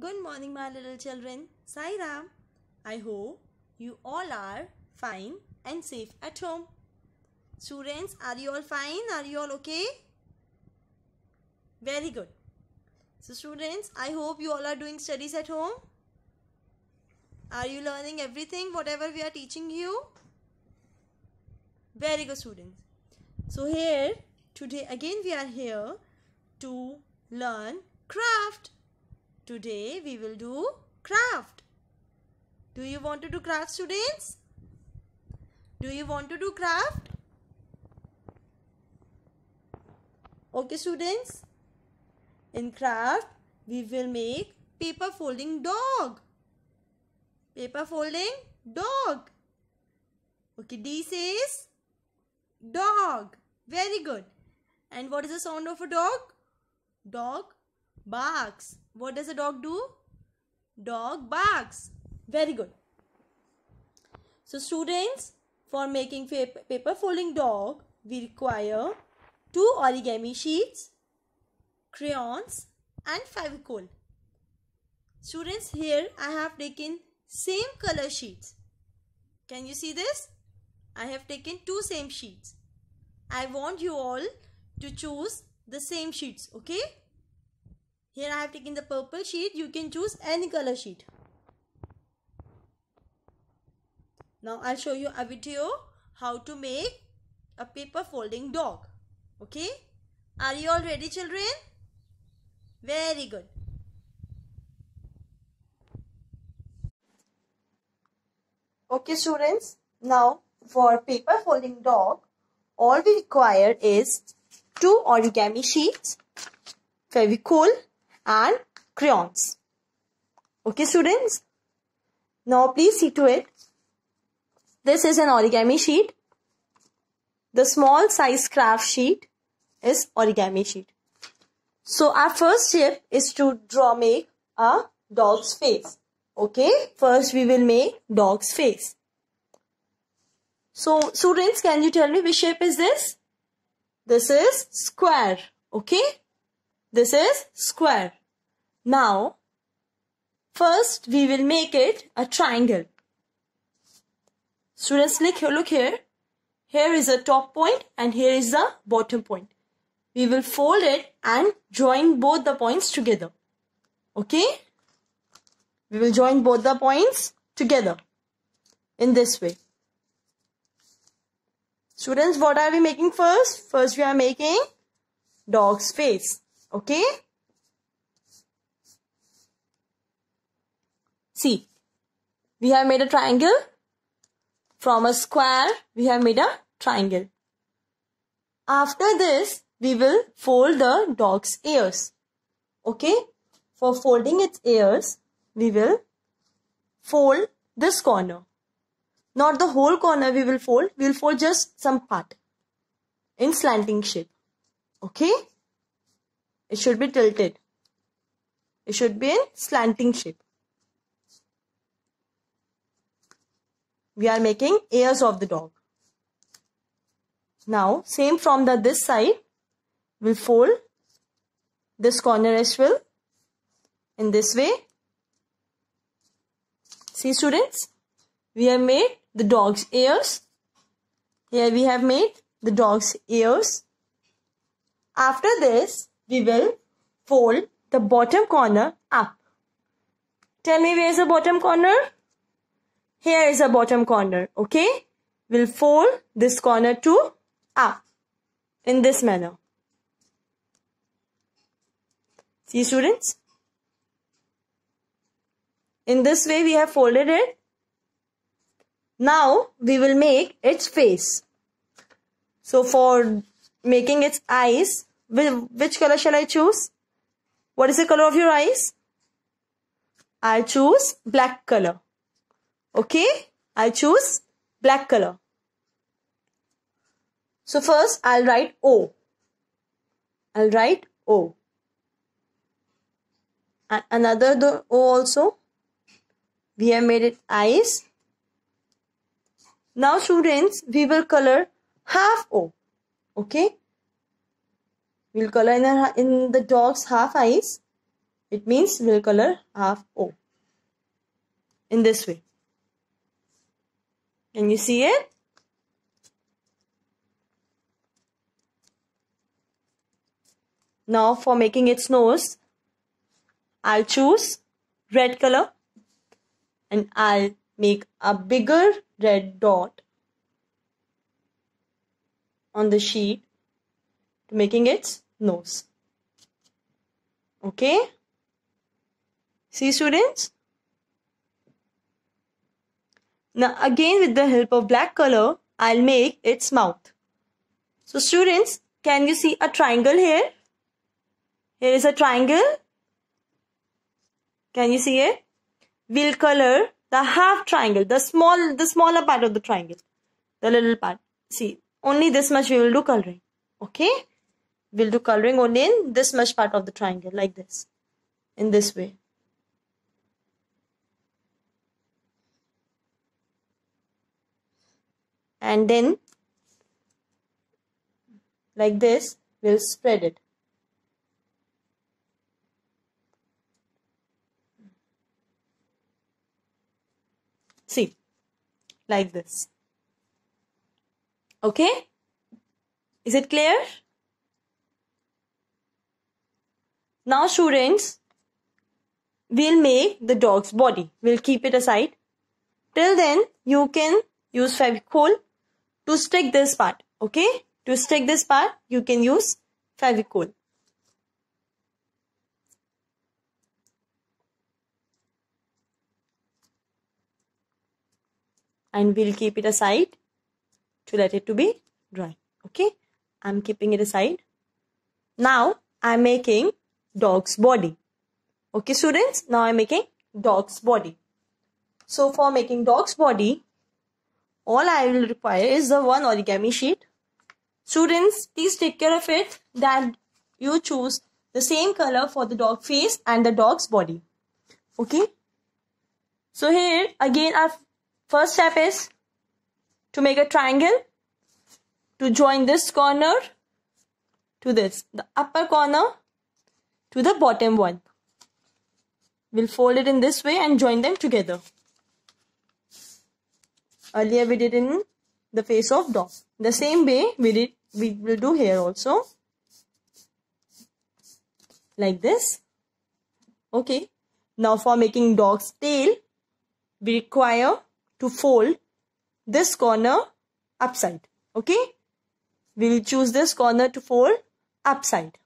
Good morning, my little children. Sairam. I hope you all are fine and safe at home. Students, are you all fine? Are you all okay? Very good. So, students, I hope you all are doing studies at home. Are you learning everything, whatever we are teaching you? Very good, students. So, here, today again we are here to learn craft. Today we will do craft. Do you want to do craft students? Do you want to do craft? Okay students. In craft we will make paper folding dog. Paper folding dog. Okay D says dog. Very good. And what is the sound of a dog? Dog barks. What does a dog do? Dog barks. Very good. So students, for making paper folding dog, we require two origami sheets, crayons and fabricol. Students, here I have taken same color sheets. Can you see this? I have taken two same sheets. I want you all to choose the same sheets, okay? Here I have taken the purple sheet. You can choose any color sheet. Now I'll show you a video how to make a paper folding dog. Okay? Are you all ready children? Very good. Okay students, now for paper folding dog, all we require is two origami sheets, fevicol and crayons. Okay students. Now please see to it. This is an origami sheet. The small size craft sheet is origami sheet. So our first step is to draw make a dog's face. Okay. First we will make dog's face. So students can you tell me which shape is this? This is square. Okay. This is square. Now, first we will make it a triangle. Students, look here. Here is a top point and here is the bottom point. We will fold it and join both the points together. Okay? We will join both the points together in this way. Students, what are we making first? First, we are making dog's face. Okay? See, we have made a triangle. From a square, we have made a triangle. After this, we will fold the dog's ears. Okay? For folding its ears, we will fold this corner. Not the whole corner we will fold. We will fold just some part in slanting shape. Okay? It should be tilted. It should be in slanting shape. We are making ears of the dog. Now, same from the this side, we'll fold this corner as well in this way. See students, we have made the dog's ears. Here we have made the dog's ears. After this, we will fold the bottom corner up. Tell me where is the bottom corner? Here is the bottom corner, okay? We'll fold this corner to up in this manner. See students? In this way we have folded it. Now we will make its face. So for making its eyes, which color shall I choose? What is the color of your eyes? I'll choose black color. Okay? I'll choose black color. So first I'll write O. I'll write O. And another the O also. We have made it eyes. Now students, we will color half O. Okay? will color in the, in the dog's half eyes it means will color half o in this way can you see it now for making its nose i'll choose red color and i'll make a bigger red dot on the sheet to making its nose. Okay? See students? Now again with the help of black color, I'll make its mouth. So students, can you see a triangle here? Here is a triangle. Can you see it? We'll color the half triangle, the small, the smaller part of the triangle, the little part. See, only this much we will do coloring. Okay? we'll do coloring only in this mesh part of the triangle like this in this way and then like this we'll spread it see like this okay is it clear Now students, we'll make the dog's body. We'll keep it aside. Till then, you can use fevicol to stick this part. Okay? To stick this part, you can use fevicol. And we'll keep it aside to let it to be dry. Okay? I'm keeping it aside. Now, I'm making dog's body. Okay students, now I'm making dog's body. So for making dog's body, all I will require is the one origami sheet. Students, please take care of it that you choose the same color for the dog face and the dog's body. Okay. So here again our first step is to make a triangle to join this corner to this. The upper corner to the bottom one. We'll fold it in this way and join them together. Earlier we did in the face of dog. The same way we did we will do here also. Like this. Okay. Now for making dog's tail, we require to fold this corner upside. Okay. We will choose this corner to fold upside.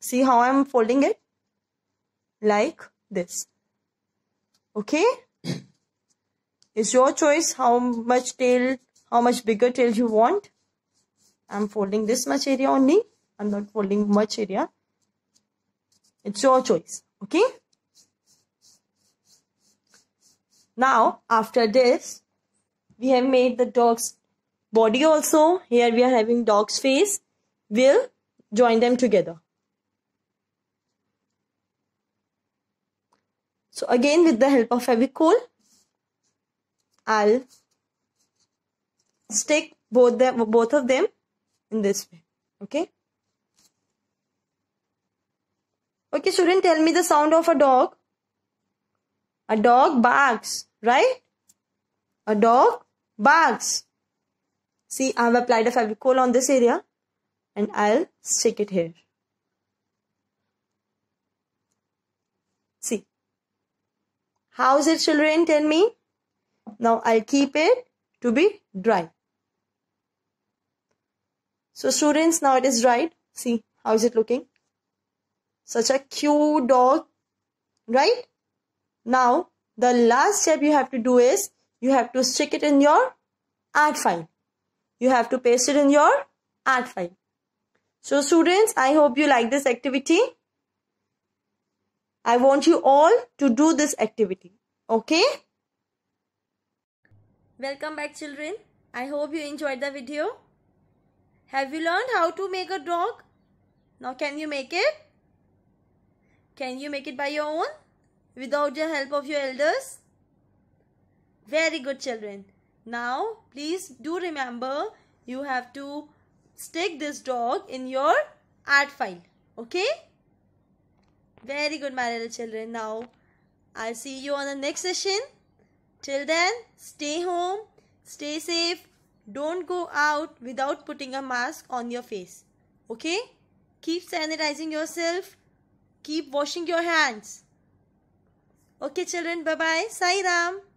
See how I'm folding it? Like this. Okay? It's your choice how much tail, how much bigger tail you want. I'm folding this much area only. I'm not folding much area. It's your choice. Okay? Now, after this, we have made the dog's body also. Here we are having dog's face. We'll join them together. So again with the help of Fevicol, I'll stick both them, both of them in this way. Okay. Okay, student, tell me the sound of a dog. A dog barks, right? A dog barks. See, I have applied a fabricol on this area and I'll stick it here. How's it, children? Tell me. Now I'll keep it to be dry. So students, now it is dried. See, how is it looking? Such a cute dog, right? Now, the last step you have to do is, you have to stick it in your art file. You have to paste it in your art file. So students, I hope you like this activity. I want you all to do this activity. Okay? Welcome back children. I hope you enjoyed the video. Have you learned how to make a dog? Now can you make it? Can you make it by your own? Without the help of your elders? Very good children. Now please do remember you have to stick this dog in your art file. Okay? Very good, my little children. Now, I'll see you on the next session. Till then, stay home, stay safe. Don't go out without putting a mask on your face. Okay? Keep sanitizing yourself. Keep washing your hands. Okay, children. Bye-bye. Sai Ram.